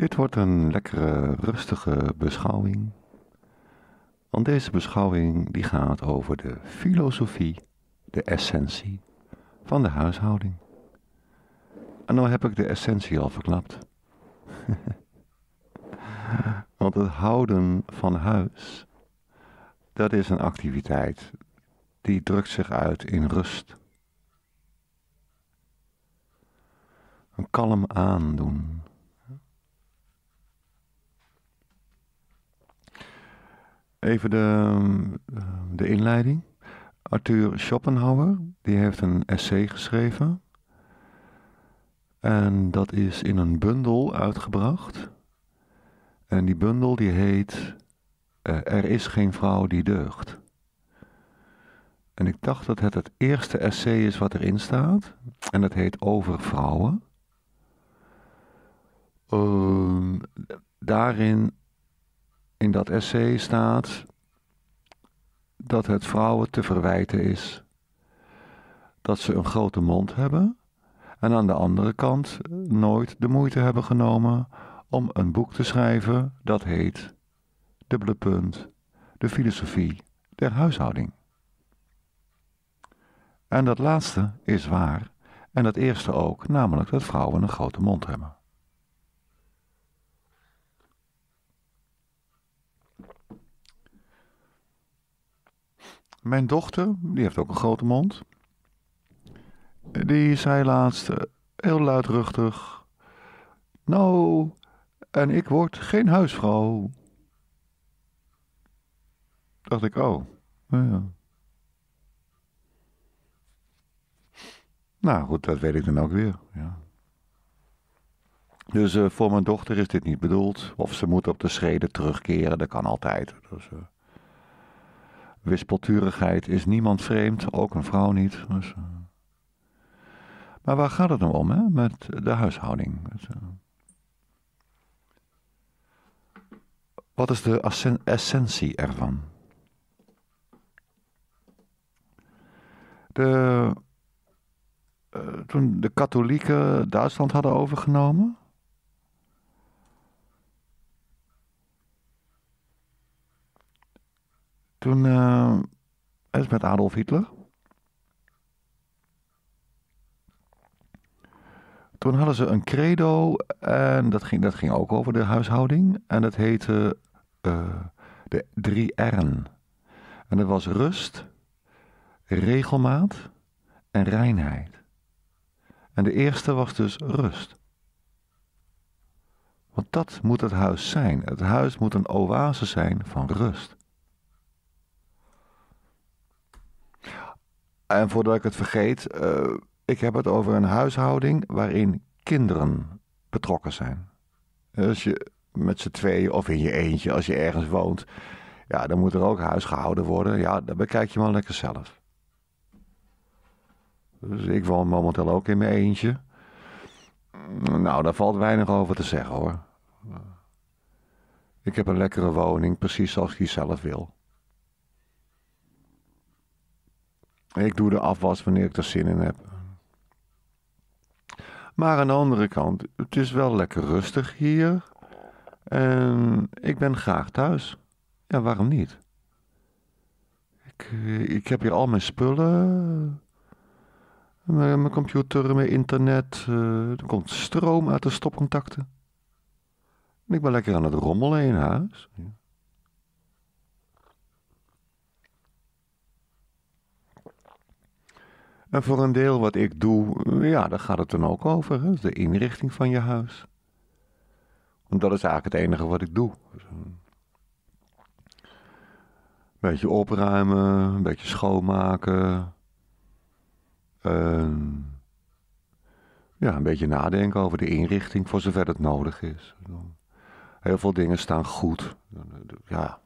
Dit wordt een lekkere, rustige beschouwing. Want deze beschouwing die gaat over de filosofie, de essentie van de huishouding. En nou heb ik de essentie al verklapt. Want het houden van huis, dat is een activiteit die drukt zich uit in rust. Een kalm aandoen, Even de, ehm, de inleiding. Arthur Schopenhauer, die heeft een essay geschreven. En dat is in een bundel uitgebracht. En die bundel die heet eh, Er is geen vrouw die deugt. En ik dacht dat het het eerste essay is wat erin staat. En dat heet Over vrouwen. Ehm, daarin in dat essay staat dat het vrouwen te verwijten is dat ze een grote mond hebben en aan de andere kant nooit de moeite hebben genomen om een boek te schrijven dat heet Dubbele punt, de filosofie der huishouding. En dat laatste is waar, en dat eerste ook, namelijk dat vrouwen een grote mond hebben. Mijn dochter, die heeft ook een grote mond. Die zei laatst eh, heel luidruchtig: Nou, en ik word geen huisvrouw. Dacht ik, ook. Oh, nou ja. Nou goed, dat weet ik dan ook weer. Ja. Dus eh, voor mijn dochter is dit niet bedoeld. Of ze moet op de schreden terugkeren, dat kan altijd. Dus, eh, wispelturigheid is niemand vreemd, ook een vrouw niet. Dus, eh. maar waar gaat het nou om, hè? Met de huishouding. Eh. Wat is de essentie ervan? De, eh, toen de katholieken Duitsland hadden overgenomen, Toen uh, eh, is met Adolf Hitler. Toen hadden ze een credo en dat ging, dat ging ook over de huishouding. En dat heette eh, de drie R'en. En dat was rust, regelmaat en reinheid. En de eerste was dus rust. Want dat moet het huis zijn. Het huis moet een oase zijn van rust. En voordat ik het vergeet, eh, ik heb het over een huishouding waarin kinderen betrokken zijn. Als je met z'n twee of in je eentje, als je ergens woont, ja, dan moet er ook huis gehouden worden. Ja, dat bekijk je maar lekker zelf. Dus ik woon momenteel ook in mijn eentje. Nou, daar valt weinig over te zeggen hoor. Ik heb een lekkere woning, precies zoals ik zelf wil. Ik doe de afwas wanneer ik er zin in heb. Maar aan de andere kant, het is wel lekker rustig hier. En ik ben graag thuis. Ja, waarom niet? Ik, eh, ik heb hier al mijn spullen. Mijn, mijn computer, mijn internet. Eh, er komt stroom uit de stopcontacten. En ik ben lekker aan het rommelen in huis. En voor een deel wat ik doe, eh, ja, daar gaat het dan ook over. Hè? De inrichting van je huis. Want dat is eigenlijk het enige wat ik doe. Dus, eh, een beetje opruimen, een beetje schoonmaken. Ehm, ja, een beetje nadenken over de inrichting voor zover het nodig is. Heel veel dingen staan goed. Ja,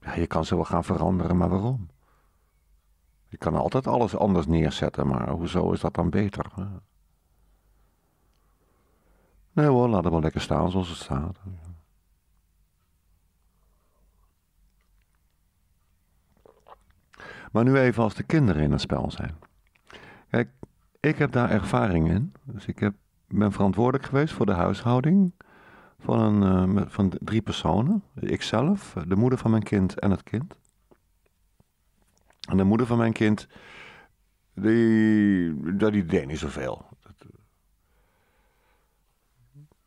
ja je kan ze wel gaan veranderen, maar waarom? Je kan altijd alles anders neerzetten, maar hoezo is dat dan beter? Nee hoor, laat het maar lekker staan zoals het staat. Maar nu even als de kinderen in het spel zijn. Kijk, ik heb daar ervaring in. Dus ik heb, ben verantwoordelijk geweest voor de huishouding van, een, eh, van drie personen. Ikzelf, de moeder van mijn kind en het kind. En de moeder van mijn kind, die, die deed niet zoveel. Eh,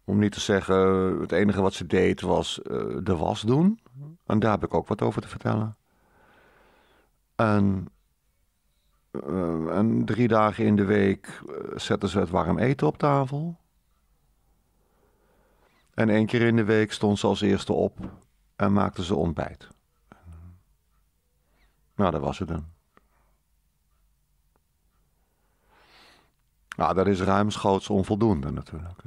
om niet te zeggen, het enige wat ze deed was eh, de was doen. En daar heb ik ook wat over te vertellen. En, eh, en drie dagen in de week zetten ze het warm eten op tafel. En één keer in de week stond ze als eerste op en maakte ze ontbijt. Nou, dat was het dan. Nou, dat is ruimschoots onvoldoende natuurlijk.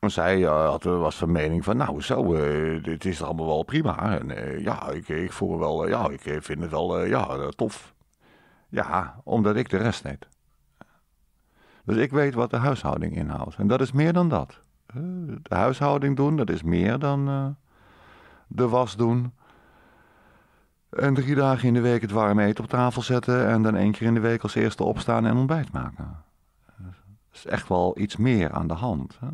Zij uh, had, eh, was van mening van, nou zo, uh, eh, dit is allemaal wel prima. En ja, ik, ik voel wel, ja, ik vind het wel, ja, tof. Ja, omdat ik de rest deed. Dus ik weet wat de huishouding inhoudt. En dat is meer dan dat. De huishouding doen, dat is meer dan de was doen. En drie dagen in de week het warme eten op tafel zetten. En dan één keer in de week als eerste opstaan en ontbijt maken. Er is echt wel iets meer aan de hand. Hè?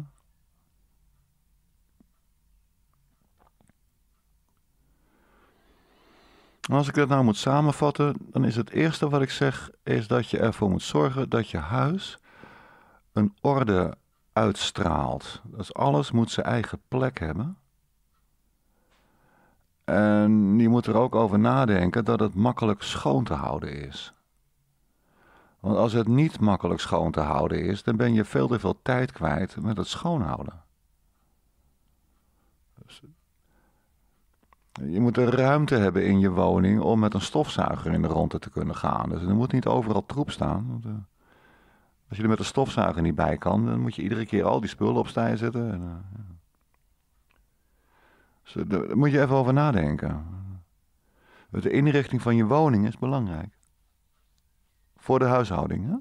als ik dat nou moet samenvatten, dan is het eerste wat ik zeg, is dat je ervoor moet zorgen dat je huis een orde uitstraalt. Dus alles moet zijn eigen plek hebben. En je moet er ook over nadenken dat het makkelijk schoon te houden is. Want als het niet makkelijk schoon te houden is, dan ben je veel te veel tijd kwijt met het schoonhouden. Dus, je moet er ruimte hebben in je woning om met een stofzuiger in de rondte te kunnen gaan. Dus er moet niet overal troep staan. Eh, als je er met een stofzuiger niet bij kan, dan moet je iedere keer al die spullen opzij zetten. En, eh, daar moet je even over nadenken. De inrichting van je woning is belangrijk. Voor de huishouding. Hè?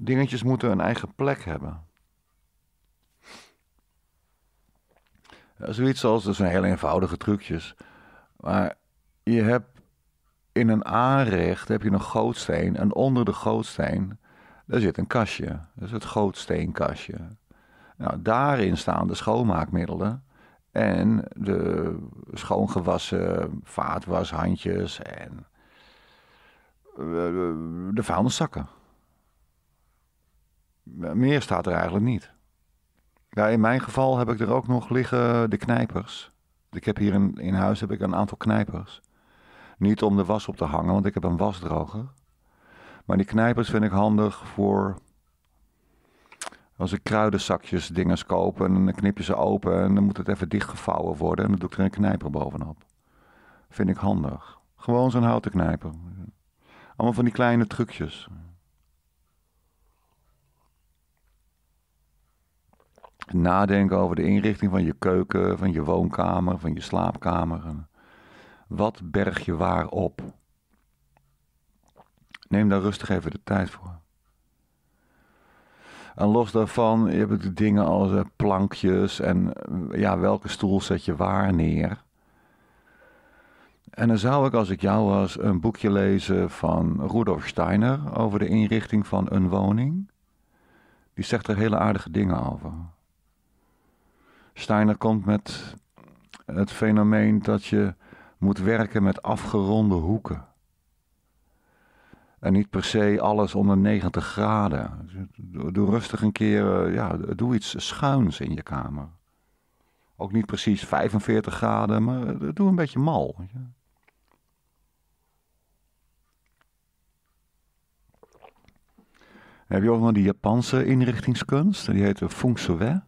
Dingetjes moeten een eigen plek hebben. Zoiets als, dat zijn heel eenvoudige trucjes. Maar je hebt in een aanrecht heb je een gootsteen. En onder de gootsteen, daar zit een kastje. Dat is het gootsteenkastje. Nou, daarin staan de schoonmaakmiddelen en de schoongewassen vaatwashandjes en eh, de vuilniszakken. Meer staat er eigenlijk niet. Ja, in mijn geval heb ik er ook nog liggen de knijpers. Ik heb hier in, in huis heb ik een aantal knijpers. Niet om de was op te hangen, want ik heb een wasdroger. Maar die knijpers vind ik handig voor als ik kruidenzakjes dingen koop en dan knip je ze open en dan moet het even dichtgevouwen worden en dan doe ik er een knijper bovenop. Vind ik handig. Gewoon zo'n houten knijper. Allemaal van die kleine trucjes. Nadenken over de inrichting van je keuken, van je woonkamer, van je slaapkamer. Wat berg je waar op? Neem daar rustig even de tijd voor. En los daarvan je hebt dingen als eh, plankjes en eh, ja, welke stoel zet je waar neer. En dan zou ik, als ik jou was, een boekje lezen van Rudolf Steiner over de inrichting van een woning. Die zegt er hele aardige dingen over. Steiner komt met het fenomeen dat je moet werken met afgeronde hoeken. En niet per se alles onder 90 graden. Doe rustig een keer, eh, ja, doe iets schuins in je kamer. Ook niet precies 45 graden, maar eh, doe een beetje mal. Dan heb je ook nog die Japanse inrichtingskunst. Die heet Feng Shui.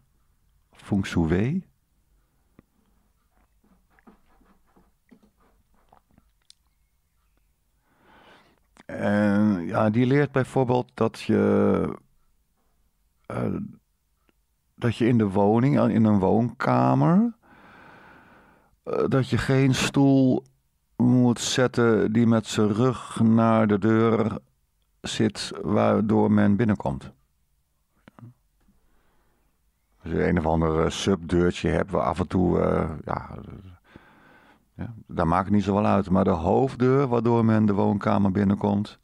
Feng Shui. En ja, die leert bijvoorbeeld dat je. Eh, dat je in de woning, in een woonkamer. Eh, dat je geen stoel moet zetten die met zijn rug naar de deur zit, waardoor men binnenkomt. Als je een of ander eh, subdeurtje hebt waar af en toe. ja, ja, daar maakt niet zo wel uit. Maar de hoofddeur waardoor men de woonkamer binnenkomt.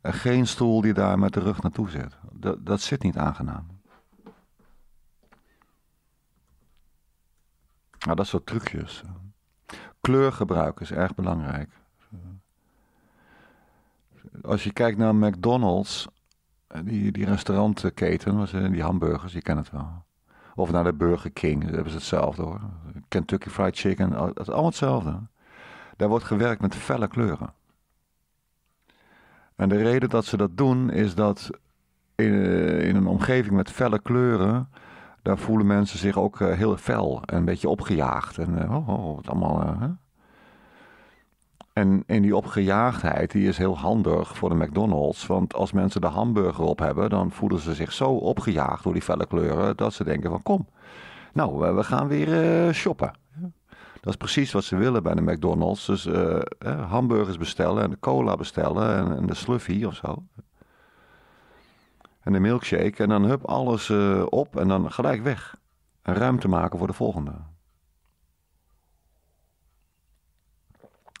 Eh, geen stoel die daar met de rug naartoe zit. Dat, dat zit niet aangenaam. Nou, dat soort trucjes. Kleurgebruik is erg belangrijk. Als je kijkt naar McDonald's, eh, die, die restaurantketen, die hamburgers, je kent het wel. Of naar de Burger King, daar hebben ze hetzelfde hoor. Kentucky Fried Chicken, dat is allemaal hetzelfde. Daar wordt gewerkt met felle kleuren. En de reden dat ze dat doen is dat in, eh, een omgeving met felle kleuren, daar voelen mensen zich ook eh, heel fel en een beetje opgejaagd. En eh, oh, oh, allemaal. Hè? En, en die opgejaagdheid die is heel handig voor de McDonald's. Want als mensen de hamburger op hebben, dan voelen ze zich zo opgejaagd door die felle kleuren dat ze denken van kom, nou, we gaan weer eh, shoppen. Dat is precies wat ze willen bij de McDonald's. Dus eh, hamburgers bestellen en de cola bestellen en, en, de sluffy of zo. En de milkshake. En dan hup alles eh, op en dan gelijk weg. En ruimte maken voor de volgende.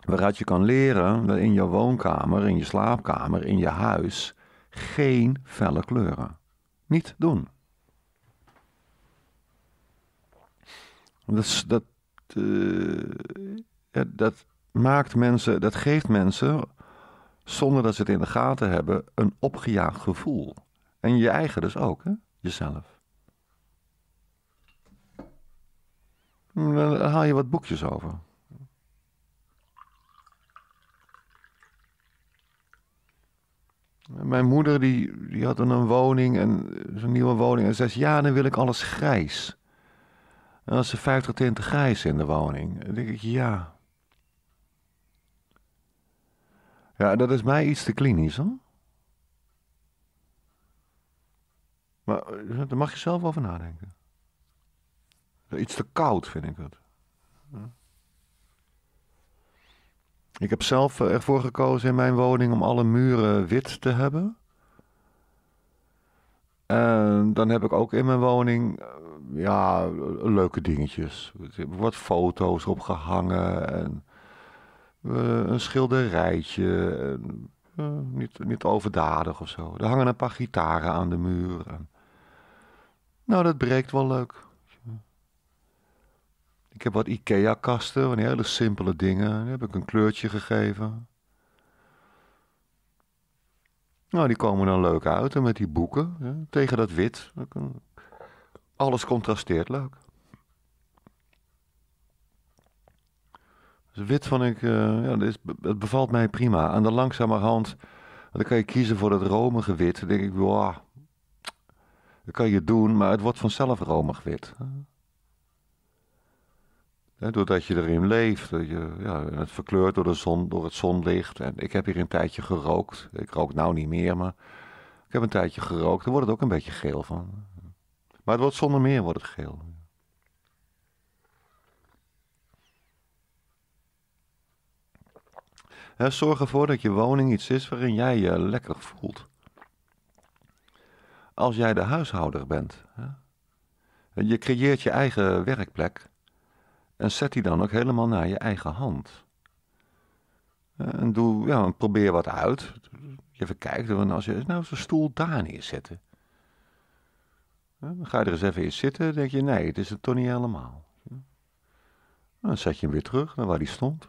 waaruit je kan leren dat in je woonkamer, in je slaapkamer, in je huis geen felle kleuren. Niet doen. dat, eh, dat maakt mensen, dat geeft mensen, zonder dat ze het in de gaten hebben, een opgejaagd gevoel. En je eigen dus ook, hè? jezelf. Dan haal je wat boekjes over. Mijn moeder die, die had een woning, en zo'n nieuwe woning. En zei ze, ja, dan wil ik alles grijs. En als ze 50 tinten grijs in de woning. Dan denk ik, ja. Ja, dat is mij iets te klinisch, hoor. Maar eh, daar mag je zelf over nadenken. Iets te koud vind ik het. Ik heb zelf eh, ervoor gekozen in mijn woning om alle muren wit te hebben. En dan heb ik ook in mijn woning eh, ja, leuke dingetjes. Er wordt foto's opgehangen en eh, een schilderijtje. niet, niet overdadig of zo. Er hangen een paar gitaren aan de muur. Nou, dat breekt wel leuk. Ik heb wat IKEA-kasten, van hele simpele dingen. Die heb ik een kleurtje gegeven. Nou, die komen dan leuk uit met die boeken tegen dat wit. Alles contrasteert leuk. Dus wit vond ik, uh, ja, het bevalt mij prima. Aan de langzamerhand, dan kan je kiezen voor dat romige wit. Dan denk ik, wow, dat kan je doen, maar het wordt vanzelf romig wit doordat je erin leeft, dat je, ja, het verkleurt door, de zon, door het zonlicht. En ik heb hier een tijdje gerookt. Ik rook nou niet meer, maar ik heb een tijdje gerookt. Daar wordt het ook een beetje geel van. Maar het wordt zonder meer wordt het geel. zorg ervoor dat je woning iets is waarin jij je lekker voelt. Als jij de huishouder bent. Je creëert je eigen werkplek. En zet die dan ook helemaal naar je eigen hand. En doe, ja, probeer wat uit. Even kijken, als je nou zo'n stoel daar neerzetten. Dan ga je er eens even in zitten, denk je, nee, het is het toch niet helemaal. Dan zet je hem weer terug naar waar hij stond.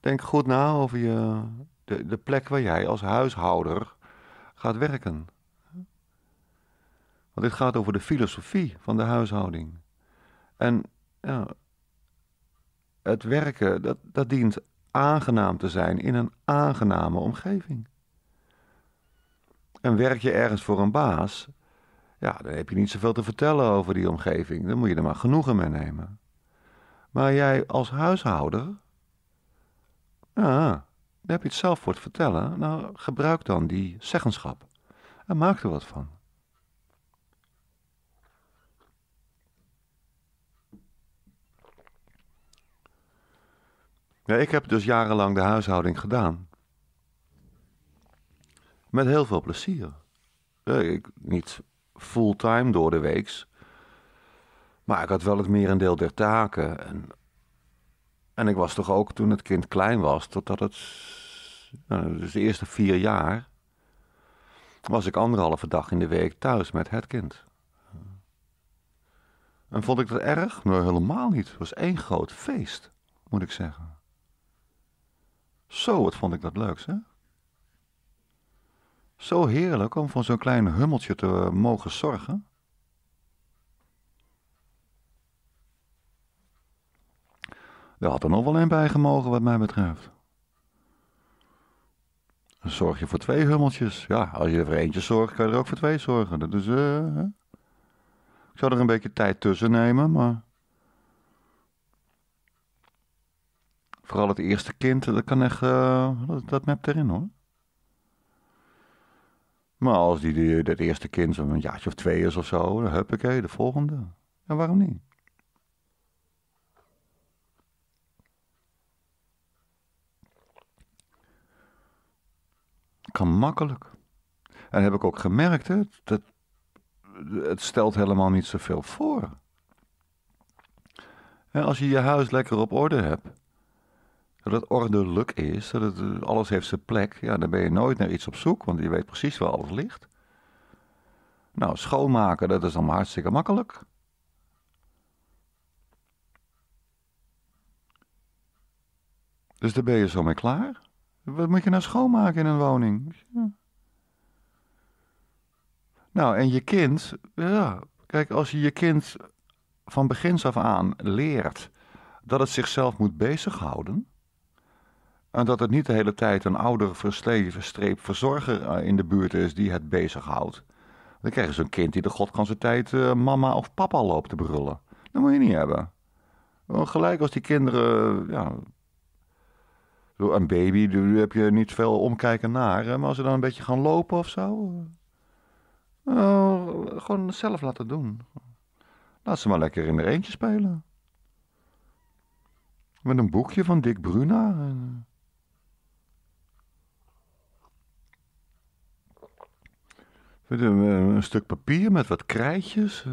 Denk goed na over je, de, de plek waar jij als huishouder gaat werken dit gaat over de filosofie van de huishouding. En ja, het werken, dat, dat dient aangenaam te zijn in een aangename omgeving. En werk je ergens voor een baas, ja, dan heb je niet zoveel te vertellen over die omgeving. Dan moet je er maar genoegen mee nemen. Maar jij als huishouder, ja, dan heb je het zelf voor te vertellen. Nou, gebruik dan die zeggenschap en maak er wat van. Ja, ik heb dus jarenlang de huishouding gedaan. Met heel veel plezier. Ik, niet fulltime door de weeks. Maar ik had wel het merendeel der taken. En, en ik was toch ook toen het kind klein was, totdat het. Nou, dus de eerste vier jaar. was ik anderhalve dag in de week thuis met het kind. En vond ik dat erg? Nee, nou, helemaal niet. Het was één groot feest, moet ik zeggen. Zo, wat vond ik dat leuk, hè? Zo heerlijk om voor zo'n klein hummeltje te eh, mogen zorgen. Daar had er nog wel een bijgemogen wat mij betreft. Dan zorg je voor twee hummeltjes. Ja, als je er voor eentje zorgt, kan je er ook voor twee zorgen. Dat is, uh, ik zou er een beetje tijd tussen nemen, maar... Vooral het eerste kind, dat kan echt, eh, dat, dat mept erin hoor. Maar als die, dat eerste kind zo'n jaartje of twee is of zo, dan ik de volgende. Ja, waarom niet? Kan makkelijk. En heb ik ook gemerkt, hè, dat, het stelt helemaal niet zoveel voor. En als je je huis lekker op orde hebt, dat het ordelijk is, dat het, eh, alles heeft zijn plek. Ja, dan ben je nooit naar iets op zoek, want je weet precies waar alles ligt. Nou, schoonmaken, dat is dan hartstikke makkelijk. Dus daar ben je zo mee klaar. Wat moet je nou schoonmaken in een woning? Nou, en je kind, ja, kijk, als je je kind van begins af aan leert dat het zichzelf moet bezighouden, en dat het niet de hele tijd een oudere streep verzorger eh, in de buurt is die het bezighoudt. Dan krijgen ze een kind die de godkanse tijd eh, mama of papa loopt te brullen. Dat moet je niet hebben. gelijk als die kinderen. Ja, een baby, daar heb je niet veel omkijken naar. Maar als ze dan een beetje gaan lopen of zo. Eh, gewoon zelf laten doen. Laat ze maar lekker in de eentje spelen. Met een boekje van Dick Bruna. Een stuk papier met wat krijtjes. Eh,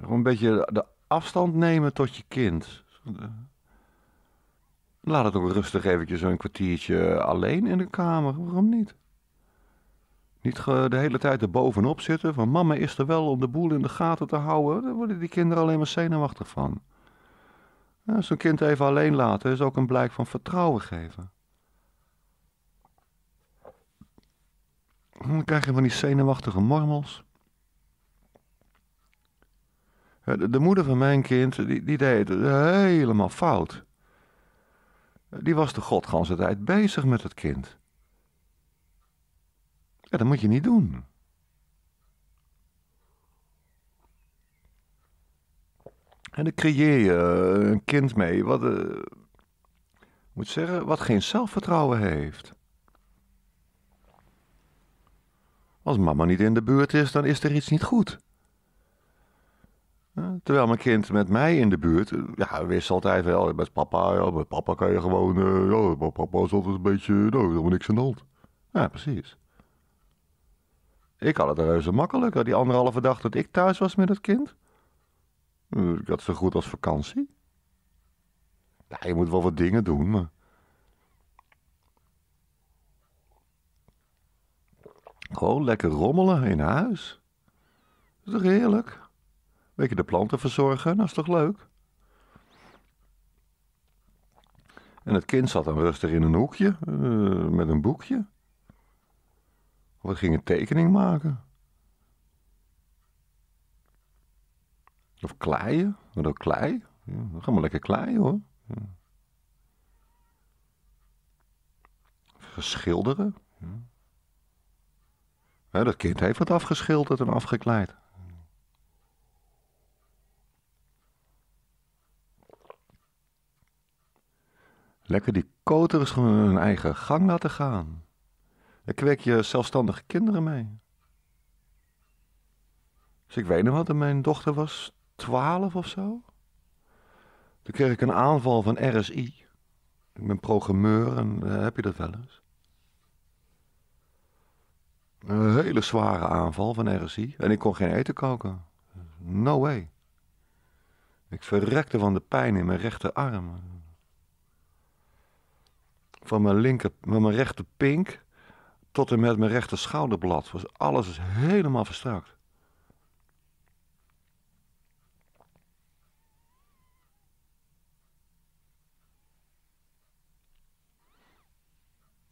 Gewoon een beetje de afstand nemen tot je kind. Eh, laat het ook rustig eventjes een kwartiertje alleen in de kamer. Waarom niet? Niet de hele tijd er bovenop zitten. Van mama is er wel om de boel in de gaten te houden. Daar worden die kinderen alleen maar zenuwachtig van. Ja, Zo'n kind even alleen laten is ook een blijk van vertrouwen geven. Dan krijg je van die zenuwachtige mormels. De, de moeder van mijn kind, die, die deed het helemaal fout. Die was de godganse tijd bezig met het kind. dat moet je niet doen. En dan creëer je eh, een kind mee wat, eh, moet zeggen, wat geen zelfvertrouwen heeft. Als mama niet in de buurt is, dan is er iets niet goed. Terwijl mijn kind met mij in de buurt, ja, wist altijd wel, met papa, ja, met papa kan je gewoon, eh, ja, maar papa is altijd een beetje, nou, helemaal niks aan de hand. Ja, precies. Ik had het zo makkelijk, die anderhalve dag dat ik thuis was met het kind. Ik had zo goed als vakantie. Ja, je moet wel wat dingen doen, maar... Gewoon lekker rommelen in huis. Dat is toch heerlijk? Weet je de planten verzorgen? Dat is toch leuk? En het kind zat dan rustig in een hoekje eh, met een boekje. Of ging gingen tekening maken. Of kleien. Wat ook klei. Ja, we maar lekker kleien hoor. Geschilderen dat kind heeft wat afgeschilderd en afgekleid. Lekker die koters gewoon hun eigen gang laten gaan. Daar kwek je zelfstandige kinderen mee. Dus ik weet nog wat, mijn dochter was twaalf of zo. Toen kreeg ik een aanval van RSI. Ik ben programmeur en eh, heb je dat wel eens? Een hele zware aanval van RSI. En ik kon geen eten koken. No way. Ik verrekte van de pijn in mijn rechterarm. Van mijn, linker, van mijn rechterpink pink tot en met mijn rechter schouderblad. Was alles is helemaal verstrakt.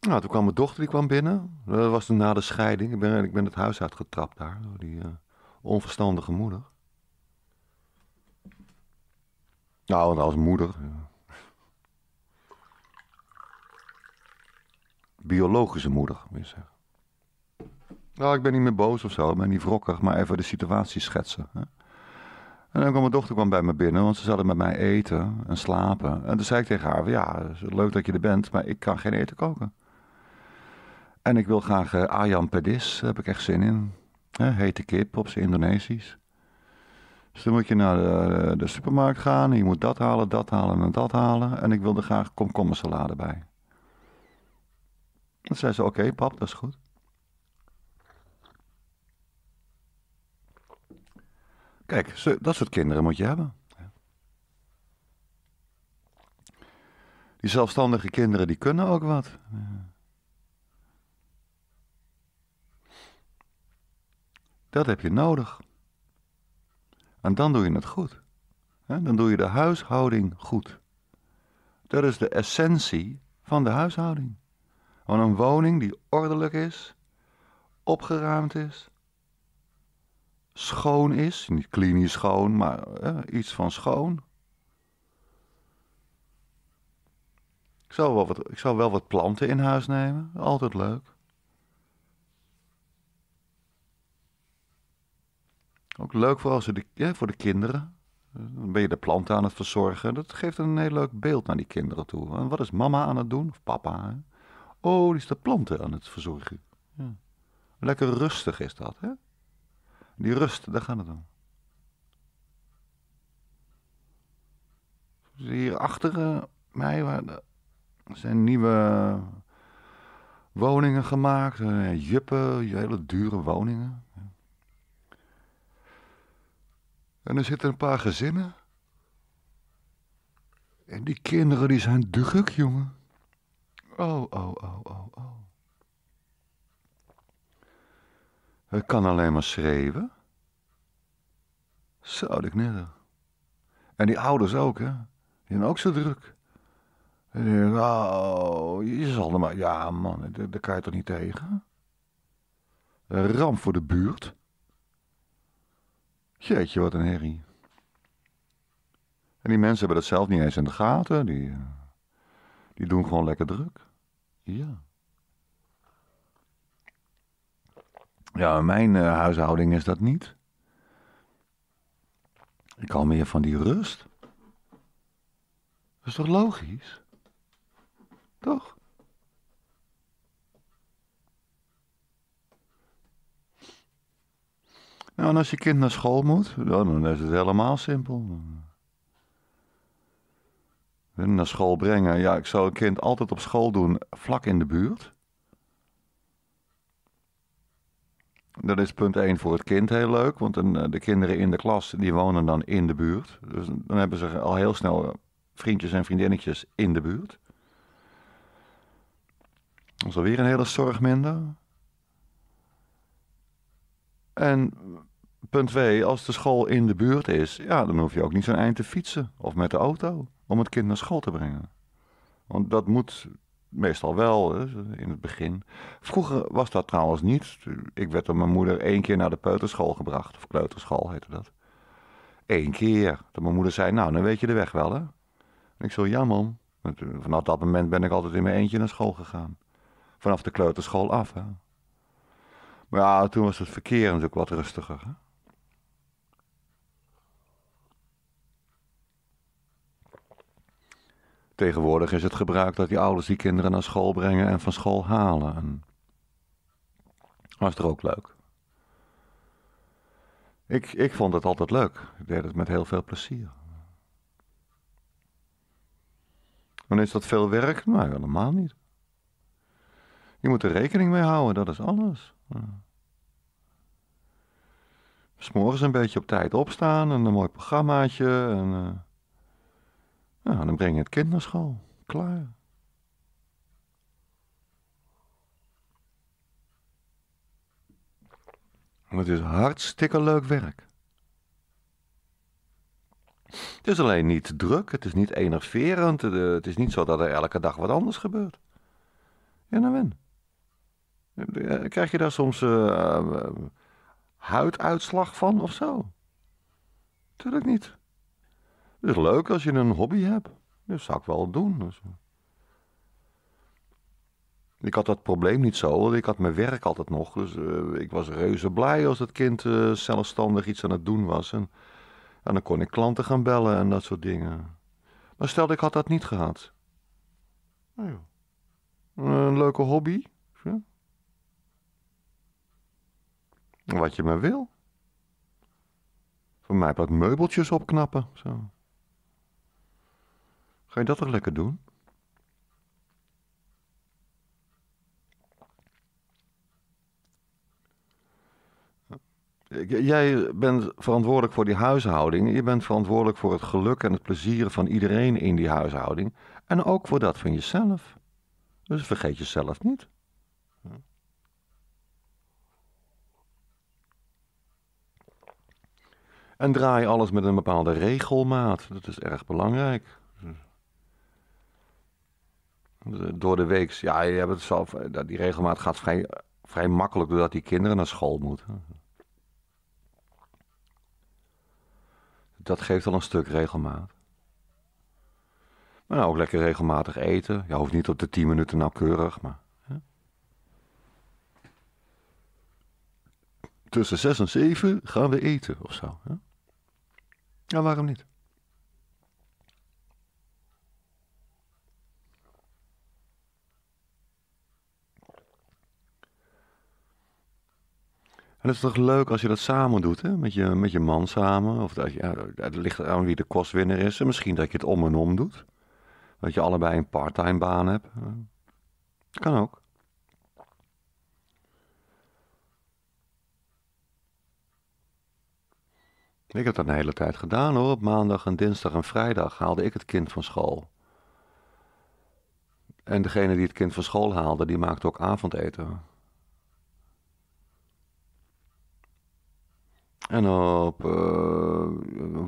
Nou, toen kwam mijn dochter die kwam binnen. Dat was na de scheiding. Ik ben, ik ben het huis uitgetrapt daar door die eh, onverstandige moeder. Nou, als moeder. Biologische moeder, moet je zeggen. Nou, ik ben niet meer boos of zo, ik ben niet wrokkig, maar even de situatie schetsen. Hè. En dan kwam mijn dochter kwam bij me binnen, want ze zaten met mij eten en slapen. En toen zei ik tegen haar, ja, leuk dat je er bent, maar ik kan geen eten koken. En ik wil graag uh, eh, Ayam Pedis, daar heb ik echt zin in. hete kip op zijn Indonesisch. Dus dan moet je naar eh, de, supermarkt gaan. Je moet dat halen, dat halen en dat halen. En ik wilde graag komkommersalade bij. Dan zei ze, oké pap, dat is goed. Kijk, dat soort kinderen moet je hebben. Die zelfstandige kinderen, die kunnen ook wat. Ja. Dat heb je nodig. En dan doe je het goed. Dan doe je de huishouding goed. Dat is de essentie van de huishouding. Van een woning die ordelijk is, opgeruimd is, schoon is. Niet klinisch schoon, maar iets van schoon. Ik zal, wel wat, ik zal wel wat planten in huis nemen. Altijd leuk. Ook leuk voor, als de, voor de kinderen. Dan ben je de planten aan het verzorgen. Dat geeft een heel leuk beeld naar die kinderen toe. En wat is mama aan het doen? Of papa? Oh, die is de planten aan het verzorgen. Ja. Lekker rustig is dat, hè? Die rust, daar gaat het om. Hier achter eh, mij waar zijn nieuwe woningen gemaakt. Eh, juppen, hele dure woningen. En er zitten een paar gezinnen. En die kinderen die zijn druk, jongen. Oh, oh, oh, oh, oh. Hij kan alleen maar schreeuwen. Zou ik neer. En die ouders ook, hè? Die zijn ook zo druk. En die oh, je zal er maar... Ja, man, daar, kan je toch niet tegen? Een ramp voor de buurt. Jeetje, wat een herrie. En die mensen hebben dat zelf niet eens in de gaten. Die, eh, die doen gewoon lekker druk. Ja. Ja, mijn eh, huishouding is dat niet. Ik hou meer van die rust. Dat is toch logisch? Toch? Nou, en als je kind naar school moet, dan is het helemaal simpel. naar school brengen. Ja, ik zou een kind altijd op school doen, vlak in de buurt. Dat is punt 1 voor het kind heel leuk, want eh, de kinderen in de klas die wonen dan in de buurt. Dus dan hebben ze al heel snel vriendjes en vriendinnetjes in de buurt. Dat is alweer een hele zorg minder. En Punt 2, als de school in de buurt is, ja, dan hoef je ook niet zo'n eind te fietsen of met de auto om het kind naar school te brengen. Want dat moet meestal wel in het begin. Vroeger was dat trouwens niet. Ik werd door mijn moeder één keer naar de peuterschool gebracht, of kleuterschool heette dat. Eén keer. Dat mijn moeder zei, nou, dan weet je de weg wel, hè? En ik zo, ja, man. Eh, vanaf dat moment ben ik altijd in mijn eentje naar school gegaan. Vanaf de kleuterschool af, hè? Maar ja, toen was het verkeer natuurlijk wat rustiger, hè? Tegenwoordig is het gebruik dat die ouders die kinderen naar school brengen en van school halen. Was er ook leuk. Ik, ik vond het altijd leuk. Ik deed het met heel veel plezier. En is dat veel werk? Nou, helemaal niet. Je moet er rekening mee houden, dat is alles. Ja. morgens een beetje op tijd opstaan en een mooi programmaatje. En, eh, dan breng je het kind naar school. Klaar. het is hartstikke leuk werk. Het is alleen niet druk, het is niet enerverend, het is niet zo dat er elke dag wat anders gebeurt. Ja, nou wen. Eh, krijg je daar soms eh, eh, huiduitslag van of zo? Tuurlijk niet. Het is leuk als je een hobby hebt. Dat zou ik wel doen. Dus. Ik had dat probleem niet zo, want ik had mijn werk altijd nog. Dus eh, ik was reuze blij als dat kind eh, zelfstandig iets aan het doen was. En, en, dan kon ik klanten gaan bellen en dat soort dingen. Maar stel, ik had dat niet gehad. Nou Een leuke hobby. Wat je maar wil. Voor mij wat meubeltjes opknappen. Zo. Ga je dat toch lekker doen? Jij bent verantwoordelijk voor die huishouding. Je bent verantwoordelijk voor het geluk en het plezier van iedereen in die huishouding. En ook voor dat van jezelf. Dus vergeet jezelf niet. En draai alles met een bepaalde regelmaat. Dat is erg belangrijk. Door de week, ja, je hebt het zelf, eh, die regelmaat gaat vrij, vrij makkelijk doordat die kinderen naar school moeten. Dat geeft al een stuk regelmaat. Maar nou, ook lekker regelmatig eten. Je hoeft niet op de 10 minuten nauwkeurig, maar. Hè? Tussen 6 en 7 gaan we eten of zo. Hè? Ja, waarom niet? het is toch leuk als je dat samen doet, hè? Met, je, met je man samen. Of dat, ja, het ligt aan wie de kostwinner is. En misschien dat je het om en om doet. Dat je allebei een parttime baan hebt. Kan ook. Ik heb dat een hele tijd gedaan hoor. Op maandag en dinsdag en vrijdag haalde ik het kind van school. En degene die het kind van school haalde, die maakte ook avondeten. En op eh,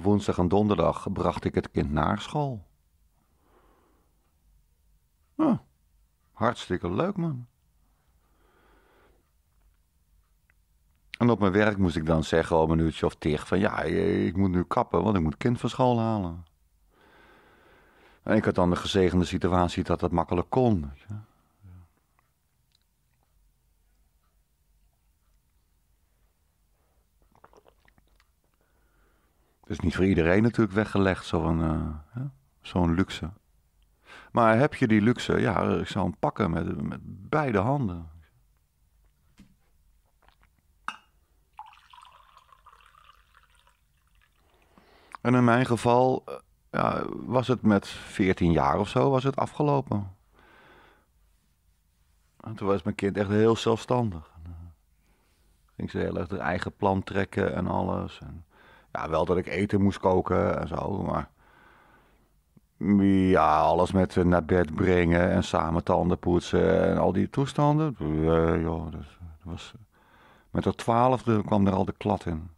woensdag en donderdag bracht ik het kind naar school. hartstikke leuk, man. En op mijn werk moest ik dan zeggen al een uurtje of tig van ja, eh, ik moet nu kappen, want ik moet kind van school halen. En ik had dan de gezegende situatie dat dat makkelijk kon. Het is niet voor iedereen natuurlijk weggelegd, zo'n eh, zo'n luxe. Maar heb je die luxe? Ja, ik zou hem pakken met, met beide handen. En in mijn geval eh, ja, was het met 14 jaar of zo was het afgelopen. En toen was mijn kind echt heel zelfstandig. Eh, ging ze heel erg haar eigen plan trekken en alles. En ja, wel dat ik eten moest koken en zo, maar... Ja, alles met eh, naar bed brengen en samen tanden poetsen en al die toestanden. Ja, eh, joh, dat was... Eh, met de twaalfde kwam er al de klat in.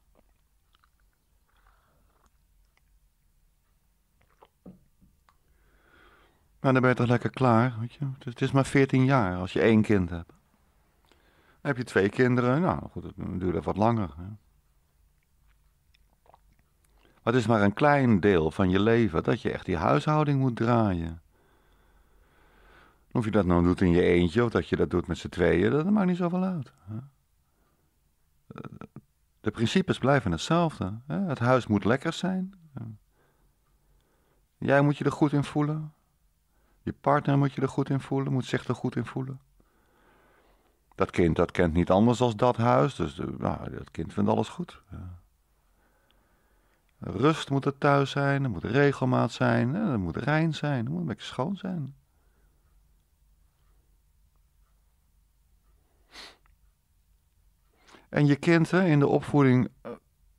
Maar nou, dan ben je toch lekker klaar, weet je. Het is maar 14 jaar als je één kind hebt. heb je twee kinderen, nou goed, het duurt even wat langer. Hè? Maar het is maar een klein deel van je leven dat je echt die huishouding moet draaien. Of je dat nou doet in je eentje of dat je dat doet met z'n tweeën, dat maakt niet zoveel uit. De principes blijven hetzelfde. Het huis moet lekker zijn. Jij moet je er goed in voelen. Je partner moet je er goed in voelen, moet zich er goed in voelen. Dat kind dat kent niet anders dan dat huis, dus eh, nou, dat kind vindt alles goed. Ja. Rust moet er thuis zijn, er moet regelmaat zijn, er moet rein zijn, er moet een beetje schoon zijn. En je kind in de opvoeding eh,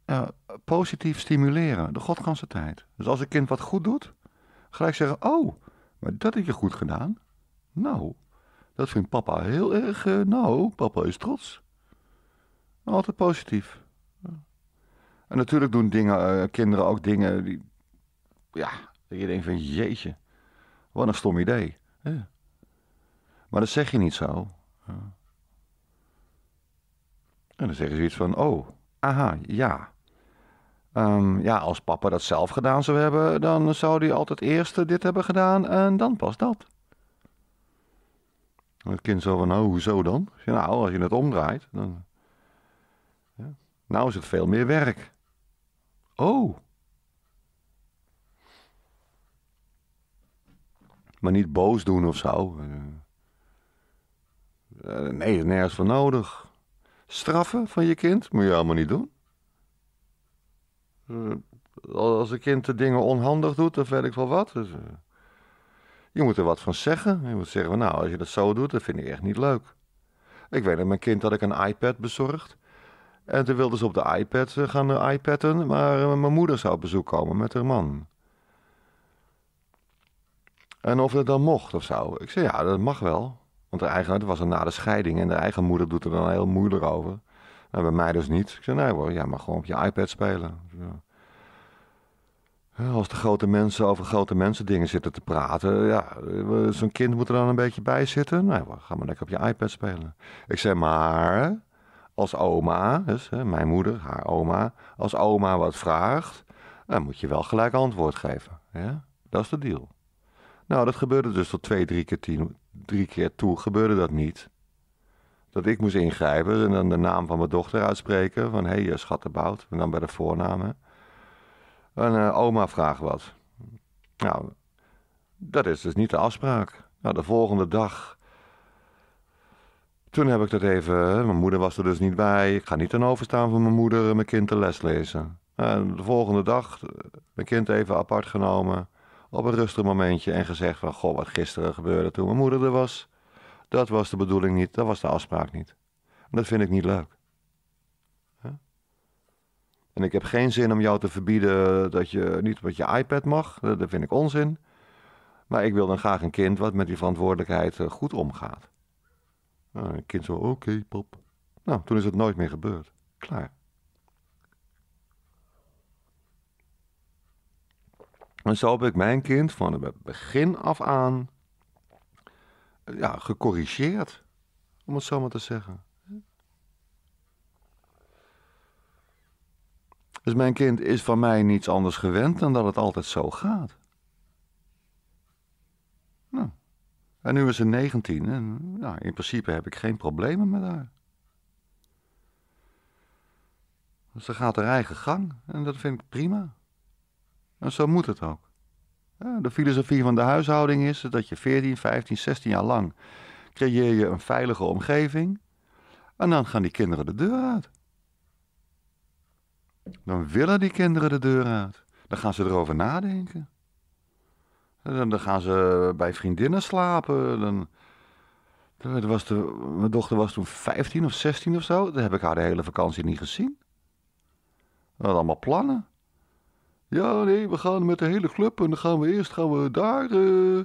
eh, positief stimuleren, de godganse tijd. Dus als een kind wat goed doet, gelijk zeggen, oh, maar dat heb je goed gedaan. Nou, dat vindt papa heel erg, eh, nou, papa is trots. Altijd positief. En natuurlijk doen dingen, eh, kinderen ook dingen die. Ja, dat je denkt van jeetje, wat een stom idee. Maar dat zeg je niet zo. Ja. En dan zeggen ze iets van: oh, aha, ja. Ehm, ja, als papa dat zelf gedaan zou hebben, dan zou hij altijd eerst dit hebben gedaan en dan pas dat. het kind zo van, nou, hoezo dan? Nou, als je het omdraait, dan... Ja. Nou is het veel meer werk. Oh. Maar niet boos doen of zo. Eh, eh, nee, nergens voor nodig. Straffen van je kind moet je allemaal niet doen. Eh, als een kind de dingen onhandig doet, dan weet ik wel wat. Dus, je moet er wat van zeggen. Je moet zeggen, nou, als je dat zo doet, dan vind ik echt niet leuk. Ik weet dat mijn kind dat ik een iPad bezorgd. En toen wilden ze op de iPad eh, gaan eh, iPadden, maar eh, mijn moeder zou op bezoek komen met haar man. En of dat dan mocht of zo. Ik zei, ja, dat mag wel. Want de was er na de scheiding en de eigen moeder doet er dan heel moeilijk over. Nou, bij mij dus niet. Ik zei, nee hoor, ja, maar gewoon op je iPad spelen. Ja, als de grote mensen over grote mensen dingen zitten te praten, ja, zo'n kind moet er dan een beetje bij zitten. Nee hoor, ga maar lekker op je iPad spelen. Ik zei, maar als oma, dus hè, mijn moeder, haar oma, als oma wat vraagt, dan moet je wel gelijk antwoord geven. Ja? Dat is de deal. Nou, dat gebeurde dus tot twee, drie keer, tien, drie keer toe gebeurde dat niet. Dat ik moest ingrijpen en dan de naam van mijn dochter uitspreken. Van, hé, hey, eh, schattenbout. En dan bij de voornamen. En eh, oma vraagt wat. Nou, dat is dus niet de afspraak. Nou, de volgende dag toen heb ik dat even, mijn moeder was er dus niet bij. Ik ga niet ten overstaan van mijn moeder eh, mijn kind de les lezen. En nou, de volgende dag, eh, mijn kind even apart genomen, op een rustig momentje en gezegd van, goh, wat gisteren gebeurde toen mijn moeder er was. Dat was de bedoeling niet, dat was de afspraak niet. dat vind ik niet leuk. En ik heb geen zin om jou te verbieden dat je niet met je iPad mag. Dat vind ik onzin. Maar ik wil dan graag een kind wat met die verantwoordelijkheid eh, goed omgaat. Nou, kind zo, oké pop. Nou, toen is het nooit meer gebeurd. Klaar. En zo heb ik mijn kind van het begin af aan ja, gecorrigeerd, om het zo maar te zeggen. Dus mijn kind is van mij niets anders gewend dan dat het altijd zo gaat. En nu is ze 19 en nou, in principe heb ik geen problemen met haar. Ze gaat haar eigen gang en dat vind ik prima. En zo moet het ook. De filosofie van de huishouding is dat je 14, 15, 16 jaar lang creëer je een veilige omgeving. En dan gaan die kinderen de deur uit. Dan willen die kinderen de deur uit. Dan gaan ze erover nadenken. En dan gaan ze bij vriendinnen slapen. Dan, was de, mijn dochter was toen 15 of 16 of zo. Dan heb ik haar de hele vakantie niet gezien. We hadden allemaal plannen. Ja, nee, we gaan met de hele club en dan gaan we eerst gaan we daar. Eh.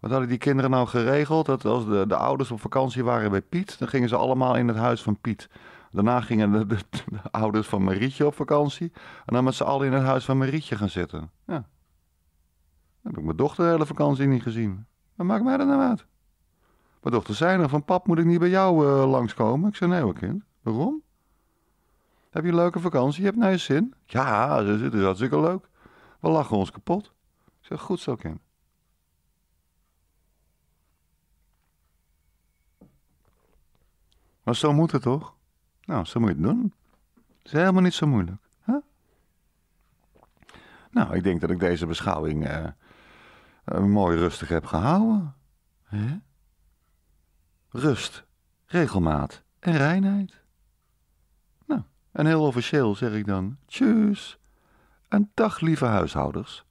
Wat hadden die kinderen nou geregeld? Dat als de, de ouders op vakantie waren bij Piet, dan gingen ze allemaal in het huis van Piet. Daarna gingen de, de, de ouders van Marietje op vakantie. En dan met z'n allen in het huis van Marietje gaan zitten. Ja heb ik mijn dochter de hele vakantie niet gezien. Wat maakt mij dat nou uit? Mijn dochter zei nog van pap, moet ik niet bij jou eh, langskomen? Ik zei nee hoor kind. Waarom? Heb je een leuke vakantie? Je hebt naar nou je zin? Ja, ze het is hartstikke leuk. We lachen ons kapot. Ik zeg goed zo kind. Maar zo moet het toch? Nou, zo moet je het doen. Het is helemaal niet zo moeilijk. Hè? Nou, ik denk dat ik deze beschouwing... Eh, mooi rustig heb gehouden. Hè? Rust, regelmaat en reinheid. Nou, en heel officieel zeg ik dan: tjus en dag, lieve huishouders.